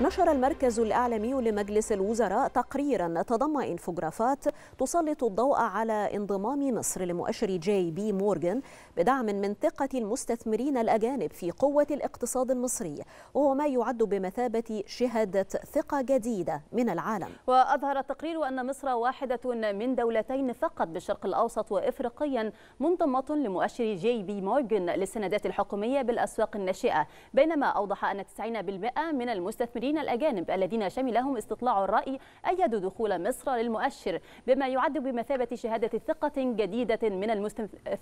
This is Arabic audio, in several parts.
نشر المركز الإعلامي لمجلس الوزراء تقريرا تضم انفوجرافات تسلط الضوء على انضمام مصر لمؤشر جي بي مورغان بدعم من ثقة المستثمرين الأجانب في قوة الاقتصاد المصري وهو ما يعد بمثابة شهادة ثقة جديدة من العالم وأظهر التقرير أن مصر واحدة من دولتين فقط بالشرق الأوسط وإفريقيا منضمة لمؤشر جي بي مورغان للسندات الحكومية بالأسواق الناشئة بينما أوضح أن 90% من المستثمرين المستشارين الأجانب الذين شملهم استطلاع الرأي أيدوا دخول مصر للمؤشر بما يعد بمثابة شهادة ثقة جديدة من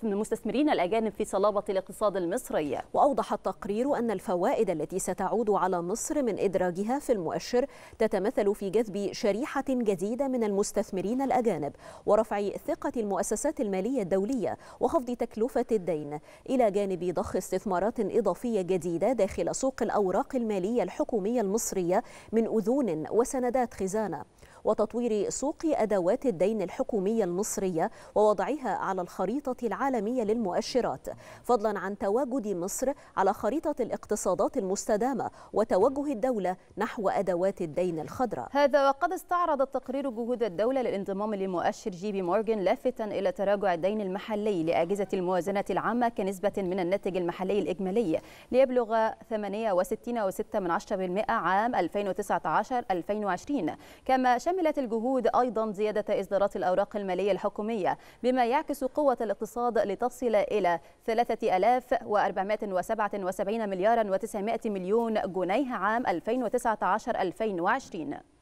المستثمرين الأجانب في صلابة الاقتصاد المصري وأوضح التقرير أن الفوائد التي ستعود على مصر من إدراجها في المؤشر تتمثل في جذب شريحة جديدة من المستثمرين الأجانب ورفع ثقة المؤسسات المالية الدولية وخفض تكلفة الدين إلى جانب ضخ استثمارات إضافية جديدة داخل سوق الأوراق المالية الحكومية المصرية المصرية من أذون وسندات خزانة وتطوير سوق أدوات الدين الحكومية المصرية ووضعها على الخريطة العالمية للمؤشرات فضلا عن تواجد مصر على خريطة الاقتصادات المستدامة وتوجه الدولة نحو أدوات الدين الخضراء هذا وقد استعرض التقرير جهود الدولة للانضمام لمؤشر جي بي مورجن لافتا إلى تراجع الدين المحلي لأجهزة الموازنة العامة كنسبة من الناتج المحلي الإجمالي ليبلغ 68.6% عام 2019 2020 كما شمل شملت الجهود أيضا زيادة إصدارات الأوراق المالية الحكومية بما يعكس قوة الاقتصاد لتصل إلى 3477 مليار و900 مليون جنيه عام 2019 2020